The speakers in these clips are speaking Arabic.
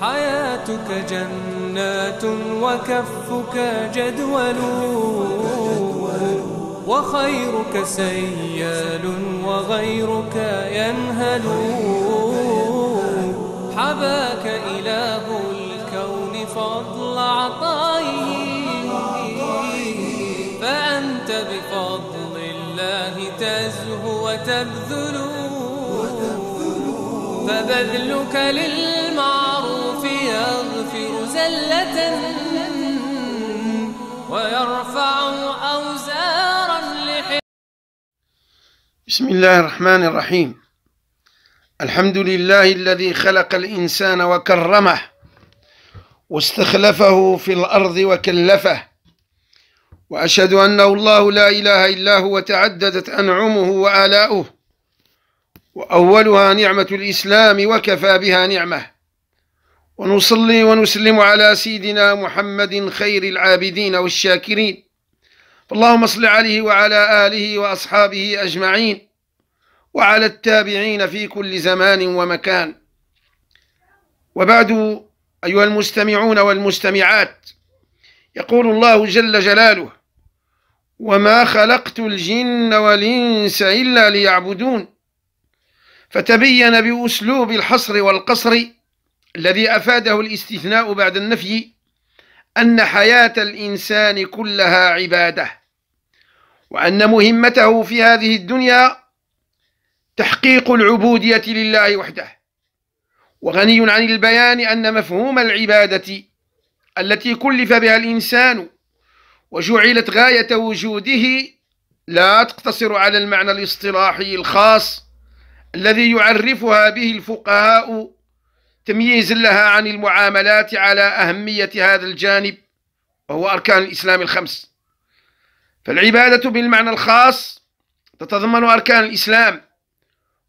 حياتك جنات وكفك جدول وخيرك سيال وغيرك ينهل حباك إله الكون فضل عطائه فأنت بفضل الله تزهو وتبذل فبذلك للمعروف يغفر زلة ويرفع أوزارا بسم الله الرحمن الرحيم الحمد لله الذي خلق الإنسان وكرمه واستخلفه في الأرض وكلفه وأشهد أنه الله لا إله إلا هو تعددت أنعمه وآلاؤه وأولها نعمة الإسلام وكفى بها نعمه ونصلي ونسلم على سيدنا محمد خير العابدين والشاكرين اللهم صل عليه وعلى آله وأصحابه أجمعين وعلى التابعين في كل زمان ومكان وبعد أيها المستمعون والمستمعات يقول الله جل جلاله وما خلقت الجن والإنس إلا ليعبدون فتبين بأسلوب الحصر والقصر الذي أفاده الاستثناء بعد النفي أن حياة الإنسان كلها عبادة وأن مهمته في هذه الدنيا تحقيق العبودية لله وحده وغني عن البيان أن مفهوم العبادة التي كلف بها الإنسان وجعلت غاية وجوده لا تقتصر على المعنى الاصطلاحي الخاص الذي يعرفها به الفقهاء تمييز لها عن المعاملات على أهمية هذا الجانب وهو أركان الإسلام الخمس فالعبادة بالمعنى الخاص تتضمن أركان الإسلام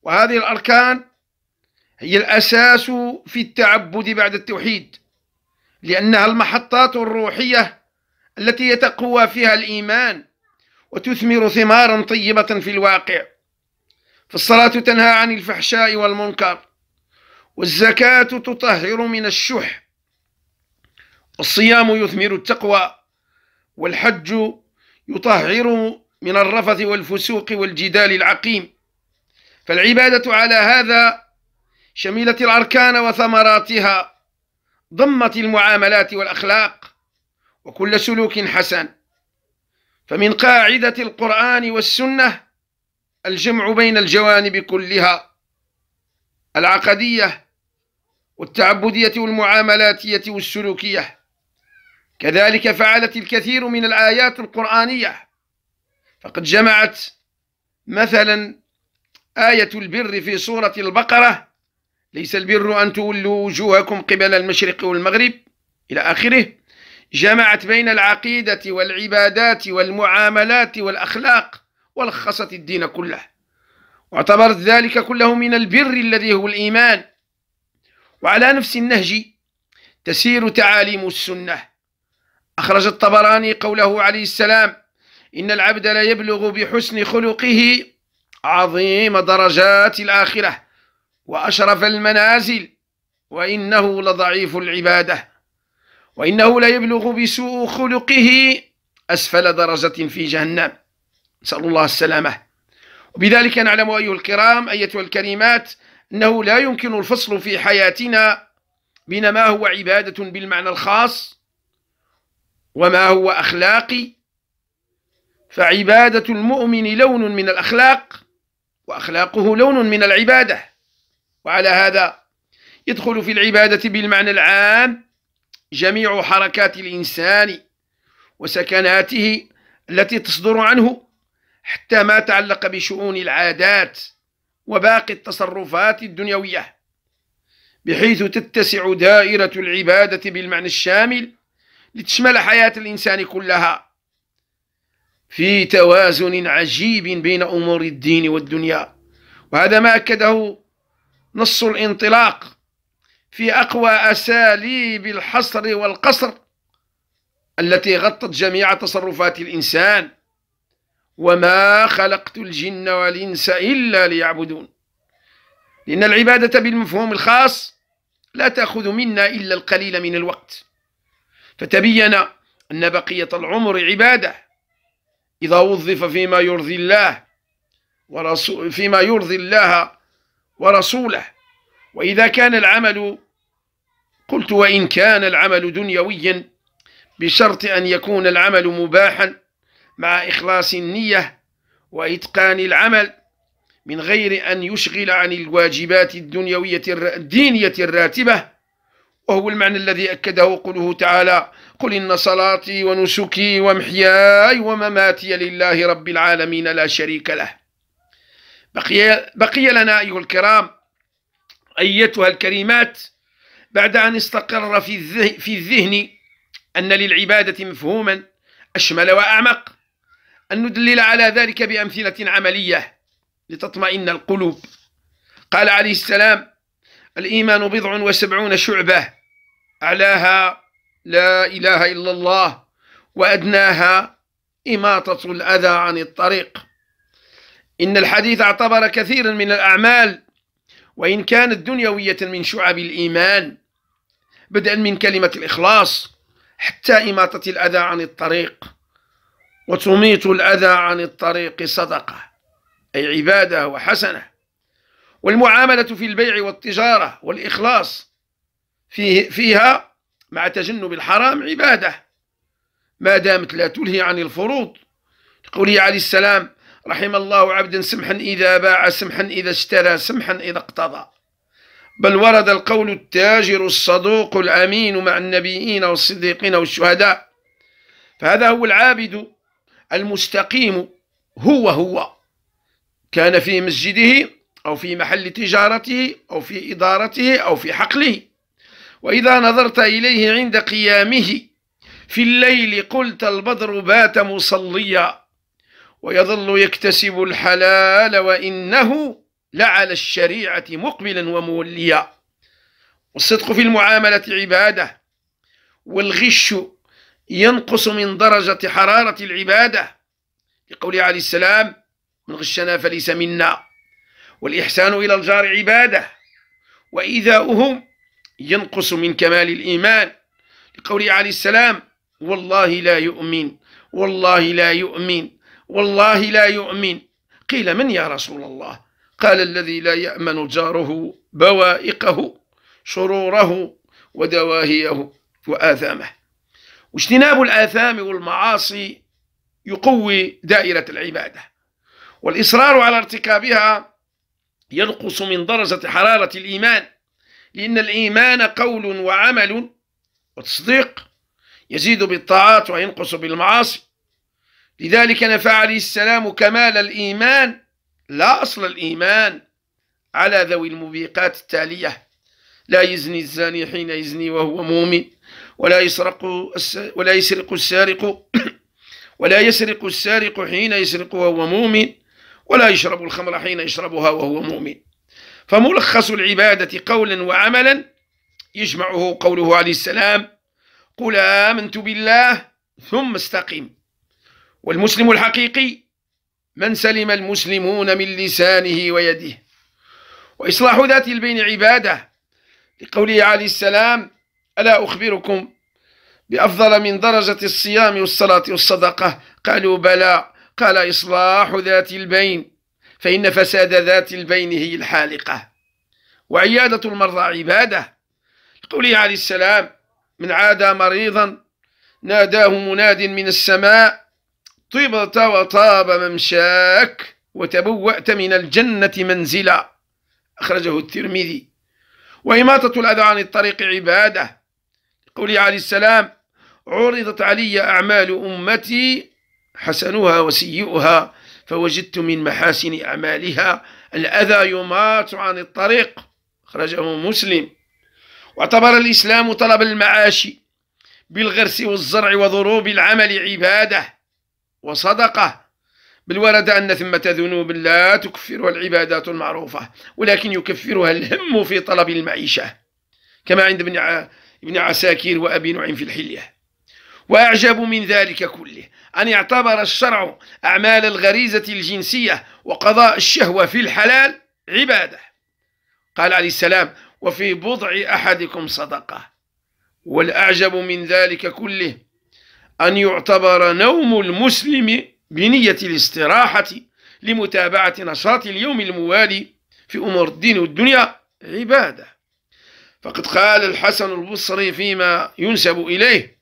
وهذه الأركان هي الأساس في التعبد بعد التوحيد لأنها المحطات الروحية التي يتقوى فيها الإيمان وتثمر ثمارا طيبة في الواقع فالصلاة تنهى عن الفحشاء والمنكر والزكاة تطهر من الشح والصيام يثمر التقوى والحج يطهر من الرفث والفسوق والجدال العقيم فالعبادة على هذا شملت الأركان وثمراتها ضمت المعاملات والأخلاق وكل سلوك حسن فمن قاعدة القرآن والسنة الجمع بين الجوانب كلها العقدية والتعبدية والمعاملاتية والسلوكية كذلك فعلت الكثير من الآيات القرآنية فقد جمعت مثلا آية البر في سورة البقرة ليس البر أن تولوا وجوهكم قبل المشرق والمغرب إلى آخره جمعت بين العقيدة والعبادات والمعاملات والأخلاق ولخصت الدين كله واعتبرت ذلك كله من البر الذي هو الإيمان وعلى نفس النهج تسير تعاليم السنة أخرج الطبراني قوله عليه السلام إن العبد لا يبلغ بحسن خلقه عظيم درجات الآخرة وأشرف المنازل وإنه لضعيف العبادة وإنه لا يبلغ بسوء خلقه أسفل درجة في جهنم نسأل الله السلامة وبذلك نعلم أيها الكرام أيتها الكريمات أنه لا يمكن الفصل في حياتنا بين ما هو عبادة بالمعنى الخاص وما هو أخلاقي فعبادة المؤمن لون من الأخلاق وأخلاقه لون من العبادة وعلى هذا يدخل في العبادة بالمعنى العام جميع حركات الإنسان وسكناته التي تصدر عنه حتى ما تعلق بشؤون العادات وباقي التصرفات الدنيوية بحيث تتسع دائرة العبادة بالمعنى الشامل لتشمل حياة الإنسان كلها في توازن عجيب بين أمور الدين والدنيا وهذا ما أكده نص الانطلاق في أقوى أساليب الحصر والقصر التي غطت جميع تصرفات الإنسان وما خلقت الجن والإنس إلا ليعبدون لأن العبادة بالمفهوم الخاص لا تأخذ منا إلا القليل من الوقت فتبين أن بقية العمر عبادة إذا وظف فيما يرضي الله ورسول فيما يرضي الله ورسوله وإذا كان العمل قلت وإن كان العمل دنيويا بشرط أن يكون العمل مباحا مع إخلاص النية وإتقان العمل من غير أن يشغل عن الواجبات الدنيوية الدينية الراتبة وهو المعنى الذي أكده قوله تعالى قل إن صلاتي ونسكي ومحياي ومماتي لله رب العالمين لا شريك له بقي, بقي لنا أيها الكرام أيتها الكريمات بعد أن استقر في الذهن أن للعبادة مفهوما أشمل وأعمق أن ندلل على ذلك بأمثلة عملية لتطمئن القلوب قال عليه السلام الإيمان بضع وسبعون شعبة أعلاها لا إله إلا الله وأدناها إماطة الأذى عن الطريق إن الحديث اعتبر كثيرا من الأعمال وإن كانت دنيوية من شعب الإيمان بدءا من كلمة الإخلاص حتى إماطة الأذى عن الطريق وتميت الأذى عن الطريق صدقة أي عبادة وحسنة والمعاملة في البيع والتجارة والإخلاص فيه فيها مع تجنب الحرام عبادة ما دامت لا تلهي عن الفروض قولي عليه السلام رحم الله عبدا سمحا إذا باع سمحا إذا اشترى سمحا إذا اقتضى بل ورد القول التاجر الصدوق الأمين مع النبيين والصديقين والشهداء فهذا هو العابد المستقيم هو هو كان في مسجده أو في محل تجارته أو في إدارته أو في حقله وإذا نظرت إليه عند قيامه في الليل قلت البدر بات مصليا ويظل يكتسب الحلال وإنه لعلى الشريعة مقبلا وموليا والصدق في المعاملة عبادة والغش ينقص من درجة حرارة العبادة لقول عليه السلام من غشنا فليس منا والإحسان إلى الجار عبادة وإيذاؤهم ينقص من كمال الإيمان لقول عليه السلام والله لا يؤمن والله لا يؤمن والله لا يؤمن قيل من يا رسول الله قال الذي لا يأمن جاره بوائقه شروره ودواهيه وآثامه واجتناب الآثام والمعاصي يقوي دائرة العبادة والإصرار على ارتكابها ينقص من درجة حرارة الإيمان لأن الإيمان قول وعمل وتصديق يزيد بالطاعات وينقص بالمعاصي لذلك نفع عليه السلام كمال الإيمان لا أصل الإيمان على ذوي المبيقات التالية لا يزني الزاني حين يزني وهو مؤمن ولا يسرق ولا يسرق السارق ولا يسرق السارق حين يسرق وهو مؤمن ولا يشرب الخمر حين يشربها وهو مؤمن فملخص العبادة قولا وعملا يجمعه قوله عليه السلام قل آمنت بالله ثم استقم والمسلم الحقيقي من سلم المسلمون من لسانه ويده وإصلاح ذات البين عبادة لقوله عليه السلام ألا أخبركم بأفضل من درجة الصيام والصلاة والصدقة قالوا بلى قال إصلاح ذات البين فإن فساد ذات البين هي الحالقة وعيادة المرضى عبادة قولي عليه السلام من عاد مريضا ناداه مناد من السماء طبت وطاب ممشاك وتبوأت من الجنة منزلا أخرجه الترمذي وإماطة الأذى عن الطريق عبادة قولي عليه السلام عرضت علي أعمال أمتي حسنها وسيئها فوجدت من محاسن أعمالها الأذى يمات عن الطريق خرجه مسلم واعتبر الإسلام طلب المعاش بالغرس والزرع وضروب العمل عبادة وصدقة بل ورد أن ثمة ذنوب لا تكفرها العبادات المعروفة ولكن يكفرها الهم في طلب المعيشة كما عند ابن عساكر وأبي نعيم في الحلية وأعجب من ذلك كله أن اعتبر الشرع أعمال الغريزة الجنسية وقضاء الشهوة في الحلال عبادة قال عليه السلام وفي بضع أحدكم صدقة والأعجب من ذلك كله أن يعتبر نوم المسلم بنية الاستراحة لمتابعة نشاط اليوم الموالي في أمور الدين والدنيا عبادة فقد قال الحسن البصري فيما ينسب إليه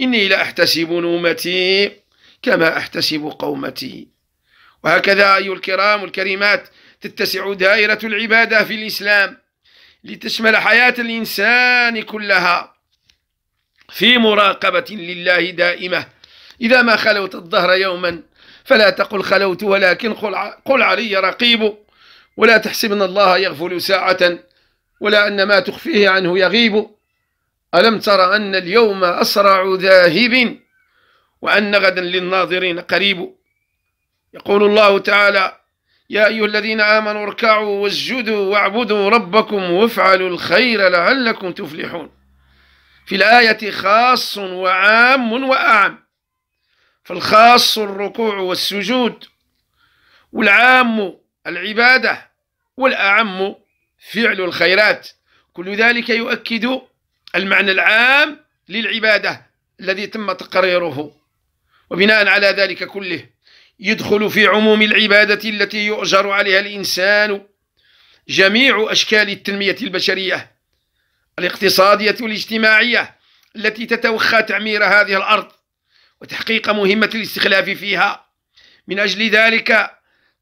إني لأحتسب نومتي كما أحتسب قومتي وهكذا أيها الكرام الكريمات تتسع دائرة العبادة في الإسلام لتشمل حياة الإنسان كلها في مراقبة لله دائمة إذا ما خلوت الظهر يوما فلا تقل خلوت ولكن قل علي رقيب ولا تحسبن الله يغفل ساعة ولا أن ما تخفيه عنه يغيب ألم تر أن اليوم أسرع ذاهب وأن غدا للناظرين قريب يقول الله تعالى يا أيها الذين آمنوا اركعوا واسجدوا واعبدوا ربكم وافعلوا الخير لعلكم تفلحون في الآية خاص وعام وأعم فالخاص الركوع والسجود والعام العبادة والأعم فعل الخيرات كل ذلك يؤكد المعنى العام للعبادة الذي تم تقريره وبناء على ذلك كله يدخل في عموم العبادة التي يؤجر عليها الإنسان جميع أشكال التنمية البشرية الاقتصادية والاجتماعية التي تتوخى تعمير هذه الأرض وتحقيق مهمة الاستخلاف فيها من أجل ذلك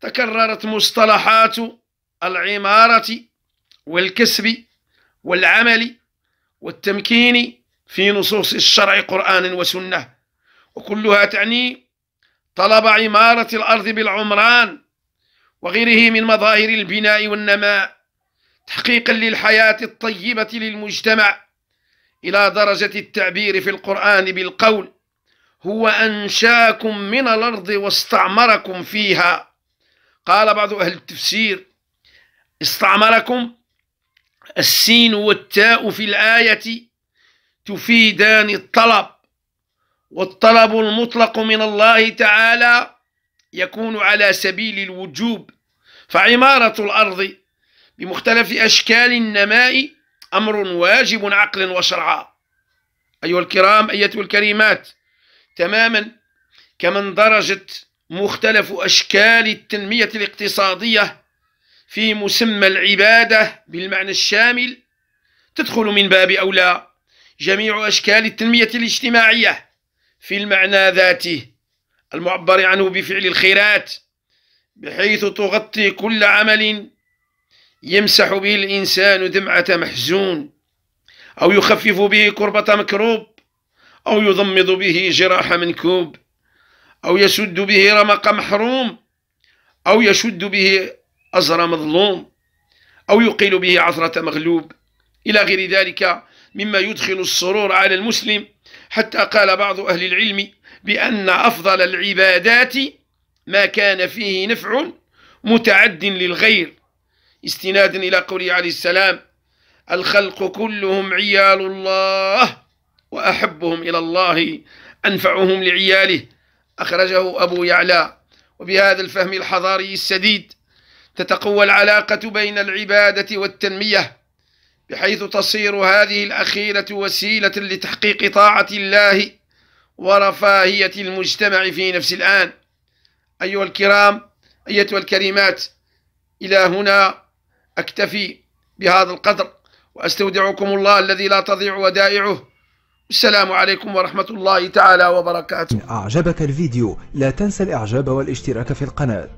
تكررت مصطلحات العمارة والكسب والعمل والتمكين في نصوص الشرع قرآن وسنة وكلها تعني طلب عمارة الأرض بالعمران وغيره من مظاهر البناء والنماء تحقيقا للحياة الطيبة للمجتمع إلى درجة التعبير في القرآن بالقول هو أنشاكم من الأرض واستعمركم فيها قال بعض أهل التفسير استعمركم السين والتاء في الآية تفيدان الطلب والطلب المطلق من الله تعالى يكون على سبيل الوجوب فعمارة الأرض بمختلف أشكال النماء أمر واجب عقلا وشرعا أيها الكرام أيتها الكريمات تماما كما اندرجت مختلف أشكال التنمية الاقتصادية في مسمى العبادة بالمعنى الشامل تدخل من باب أولى جميع أشكال التنمية الاجتماعية في المعنى ذاته المعبر عنه بفعل الخيرات بحيث تغطي كل عمل يمسح به الإنسان دمعة محزون أو يخفف به كربة مكروب أو يضمد به جراح منكوب أو يسد به رمق محروم أو يشد به أزر مظلوم أو يقيل به عثرة مغلوب إلى غير ذلك مما يدخل السرور على المسلم حتى قال بعض أهل العلم بأن أفضل العبادات ما كان فيه نفع متعد للغير استنادا إلى قوله عليه السلام الخلق كلهم عيال الله وأحبهم إلى الله أنفعهم لعياله أخرجه أبو يعلى وبهذا الفهم الحضاري السديد تتقوى العلاقة بين العبادة والتنمية بحيث تصير هذه الأخيرة وسيلة لتحقيق طاعة الله ورفاهية المجتمع في نفس الآن أيها الكرام أيتها الكريمات إلى هنا أكتفي بهذا القدر وأستودعكم الله الذي لا تضيع ودائعه السلام عليكم ورحمة الله تعالى وبركاته إن أعجبك الفيديو لا تنسى الإعجاب والاشتراك في القناة